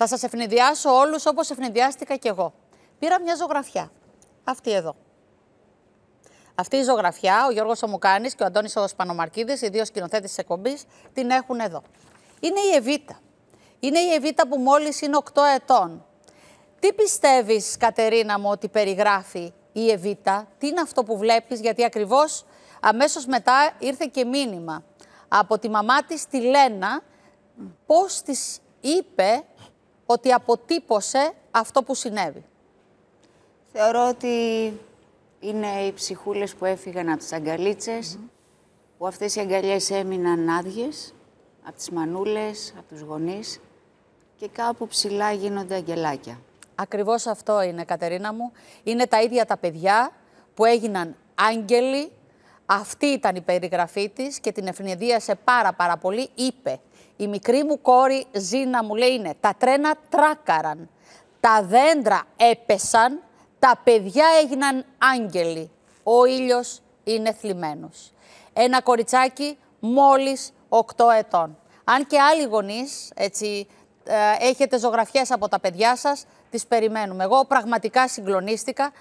Θα σας ευνηδιάσω όλους όπως ευνηδιάστηκα και εγώ. Πήρα μια ζωγραφιά. Αυτή εδώ. Αυτή η ζωγραφιά, ο Γιώργος Σομουκάνης και ο Αντώνης Οδοσπανομαρκίδης, οι δύο σκηνοθέτες της εκπομπής, την έχουν εδώ. Είναι η Εβίτα. Είναι η Εβίτα που μόλις είναι 8 ετών. Τι πιστεύεις, Κατερίνα μου, ότι περιγράφει η Εβίτα, τι είναι αυτό που βλέπεις, γιατί ακριβώς αμέσως μετά ήρθε και μήνυμα από τη μαμά της, τη Λένα, πώς της είπε ότι αποτύπωσε αυτό που συνέβη. Θεωρώ ότι είναι οι ψυχούλες που έφυγαν από τις αγκαλίτσες, mm που αυτές οι αγκαλιές έμειναν άδειες από τις μανούλες, από τους γονείς και κάπου ψηλά γίνονται αγγελάκια. Ακριβώς αυτό είναι, Κατερίνα μου. Είναι τα ίδια τα παιδιά που έγιναν άγγελοι. Αυτή ήταν η περιγραφή της και την ευνηδίασε πάρα πάρα πολύ. Είπε η μικρή μου κόρη Ζήνα μου λέει είναι τα τρένα τράκαραν, τα δέντρα έπεσαν, τα παιδιά έγιναν άγγελοι. Ο ήλιος είναι θλιμμένος. Ένα κοριτσάκι μόλις 8 ετών. Αν και άλλοι γονείς, έτσι, ε, έχετε ζωγραφιές από τα παιδιά σας, τις περιμένουμε. Εγώ πραγματικά συγκλονίστηκα